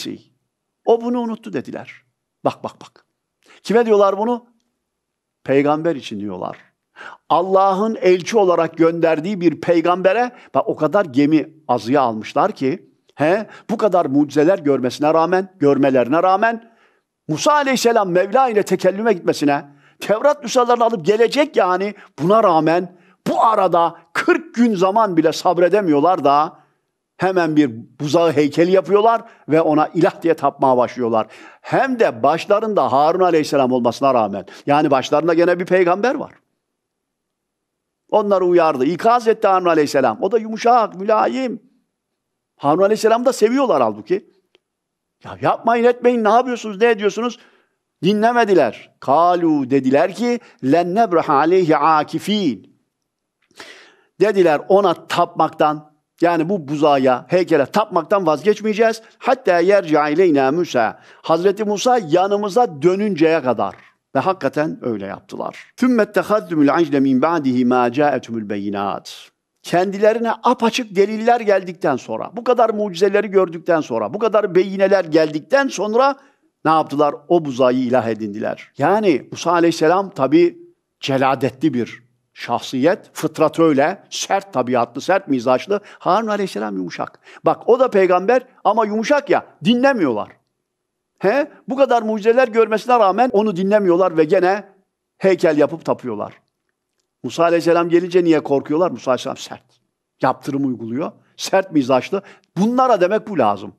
şey. O bunu unuttu dediler. Bak bak bak. Kime diyorlar bunu? Peygamber için diyorlar. Allah'ın elçi olarak gönderdiği bir peygambere bak o kadar gemi azıya almışlar ki he bu kadar mucizeler görmesine rağmen, görmelerine rağmen Musa Aleyhisselam Mevla ile tekellüme gitmesine, Tevrat nüshalarını alıp gelecek yani buna rağmen bu arada 40 gün zaman bile sabredemiyorlar da hemen bir buzağı heykel yapıyorlar ve ona ilah diye tapmaya başlıyorlar. Hem de başlarında Harun Aleyhisselam olmasına rağmen. Yani başlarında gene bir peygamber var. Onları uyardı. İkaz etti Harun Aleyhisselam. O da yumuşak, mülayim. Harun Aleyhisselam da seviyorlar halbuki. Ya yapmayın etmeyin ne yapıyorsunuz ne ediyorsunuz? Dinlemediler. Kalu dediler ki len nebraha aleyhi akifin. Dediler ona tapmaktan yani bu buzaya, heykele tapmaktan vazgeçmeyeceğiz. Hatta yer caileyna Musa. Hazreti Musa yanımıza dönünceye kadar. Ve hakikaten öyle yaptılar. ثُمَّ اتَّخَذْتُمُ الْعَجْلَ مِنْ بَعْدِهِ مَا جَاءَتُمُ beyinat. kendilerine apaçık deliller geldikten sonra, bu kadar mucizeleri gördükten sonra, bu kadar beyineler geldikten sonra ne yaptılar? O buzayı ilah edindiler. Yani Musa Aleyhisselam tabi celadetli bir şahsiyet fıtrat öyle sert tabiatlı, sert mizaçlı. Harun Aleyhisselam yumuşak. Bak o da peygamber ama yumuşak ya dinlemiyorlar. He? Bu kadar mucizeler görmesine rağmen onu dinlemiyorlar ve gene heykel yapıp tapıyorlar. Musa Aleyhisselam gelince niye korkuyorlar? Musa Aleyhisselam sert. Yaptırım uyguluyor. Sert mizaçlı. Bunlara demek bu lazım.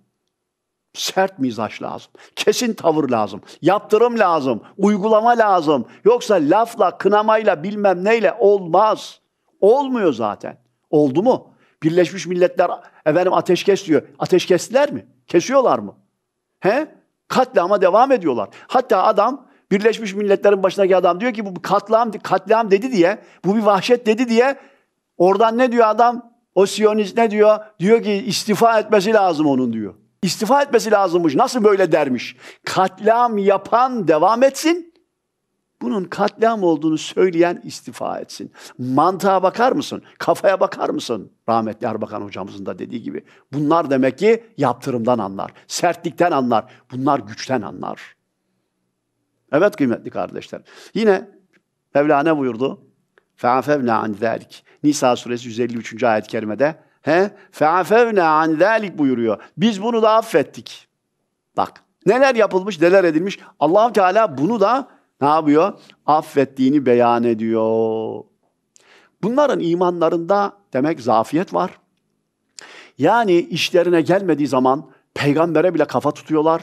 Sert mizaç lazım. Kesin tavır lazım. Yaptırım lazım. Uygulama lazım. Yoksa lafla, kınamayla, bilmem neyle olmaz. Olmuyor zaten. Oldu mu? Birleşmiş Milletler efendim ateşkes diyor. kestiler mi? Kesiyorlar mı? He? Katliama devam ediyorlar. Hatta adam Birleşmiş Milletler'in başındaki adam diyor ki bu bir katliam, katliam dedi diye, bu bir vahşet dedi diye oradan ne diyor adam? O Siyonist ne diyor? Diyor ki istifa etmesi lazım onun diyor. İstifa etmesi lazımmış. Nasıl böyle dermiş? Katliam yapan devam etsin. Bunun katliam olduğunu söyleyen istifa etsin. Mantığa bakar mısın? Kafaya bakar mısın? Rahmetli Erbakan hocamızın da dediği gibi. Bunlar demek ki yaptırımdan anlar, sertlikten anlar, bunlar güçten anlar. Evet kıymetli kardeşler. Yine Mevla ne buyurdu? فَعَفَوْنَا عَنْ ذَٰلِكِ Nisa suresi 153. ayet-i kerimede He? Feafevne an zalik buyuruyor. Biz bunu da affettik. Bak neler yapılmış neler edilmiş. allah Teala bunu da ne yapıyor? Affettiğini beyan ediyor. Bunların imanlarında demek zafiyet var. Yani işlerine gelmediği zaman peygambere bile kafa tutuyorlar.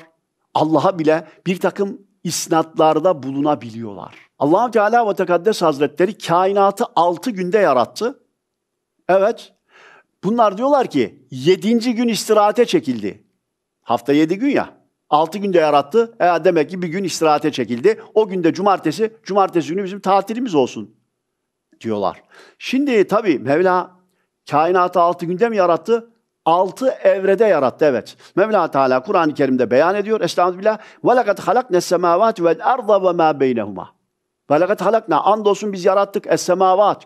Allah'a bile bir takım isnatlarda bulunabiliyorlar. allah Teala ve Tekaddes Hazretleri kainatı altı günde yarattı. Evet Bunlar diyorlar ki yedinci gün istirahate çekildi. Hafta yedi gün ya. altı günde yarattı. E demek ki bir gün istirahate çekildi. O günde cumartesi, cumartesi günü bizim tatilimiz olsun diyorlar. Şimdi tabii Mevla kainatı altı günde mi yarattı? altı evrede yarattı evet. Mevla Teala Kur'an-ı Kerim'de beyan ediyor. Estağfirullah. Ve lekad halaknes semavati vel arda ve ma beynehuma. Ve lekad halakna. Andolsun biz yarattık es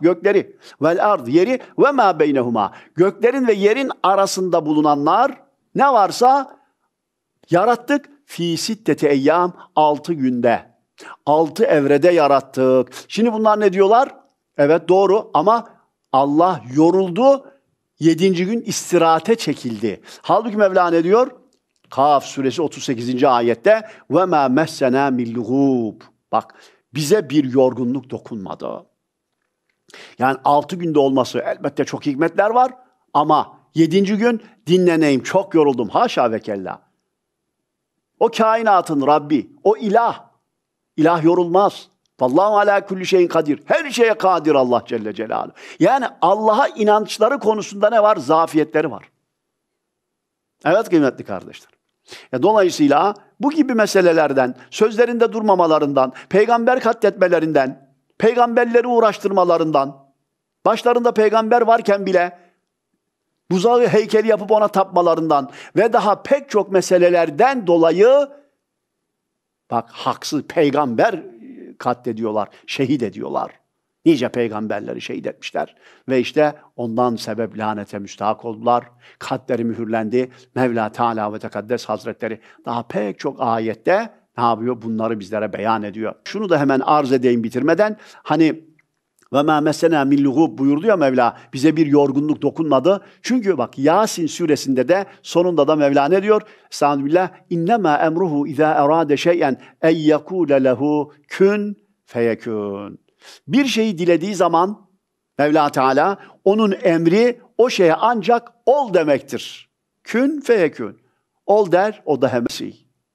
gökleri. Vel ard, yeri. Ve ma beynehuma. Göklerin ve yerin arasında bulunanlar ne varsa yarattık. Fi sitteti eyyam. Altı günde. Altı evrede yarattık. Şimdi bunlar ne diyorlar? Evet doğru ama Allah yoruldu. Yedinci gün istirahate çekildi. Halbuki Mevla ne diyor? Kaf suresi 38. ayette ve ma messena millugub. Bak bize bir yorgunluk dokunmadı. Yani altı günde olması elbette çok hikmetler var ama yedinci gün dinleneyim çok yoruldum haşa ve kella. O kainatın Rabbi, o ilah, ilah yorulmaz. Vallahu ala kulli şeyin kadir. Her şeye kadir Allah Celle Celaluhu. Yani Allah'a inançları konusunda ne var? Zafiyetleri var. Evet kıymetli kardeşler. E dolayısıyla bu gibi meselelerden, sözlerinde durmamalarından, peygamber katletmelerinden, peygamberleri uğraştırmalarından, başlarında peygamber varken bile buzağı heykeli yapıp ona tapmalarından ve daha pek çok meselelerden dolayı bak haksız peygamber katlediyorlar, şehit ediyorlar. Nice peygamberleri şehit etmişler. Ve işte ondan sebep lanete müstahak oldular. Kalpleri mühürlendi. Mevla Teala ve Tekaddes Hazretleri daha pek çok ayette ne yapıyor? Bunları bizlere beyan ediyor. Şunu da hemen arz edeyim bitirmeden. Hani ve ma mesena min buyurdu ya Mevla bize bir yorgunluk dokunmadı. Çünkü bak Yasin suresinde de sonunda da Mevla ne diyor? Estağfirullah innema emruhu iza erade şeyen en yekule lehu kün feyekun. Bir şeyi dilediği zaman Mevla Teala onun emri o şeye ancak ol demektir. Kün feyekün. Ol der o da hemen şey.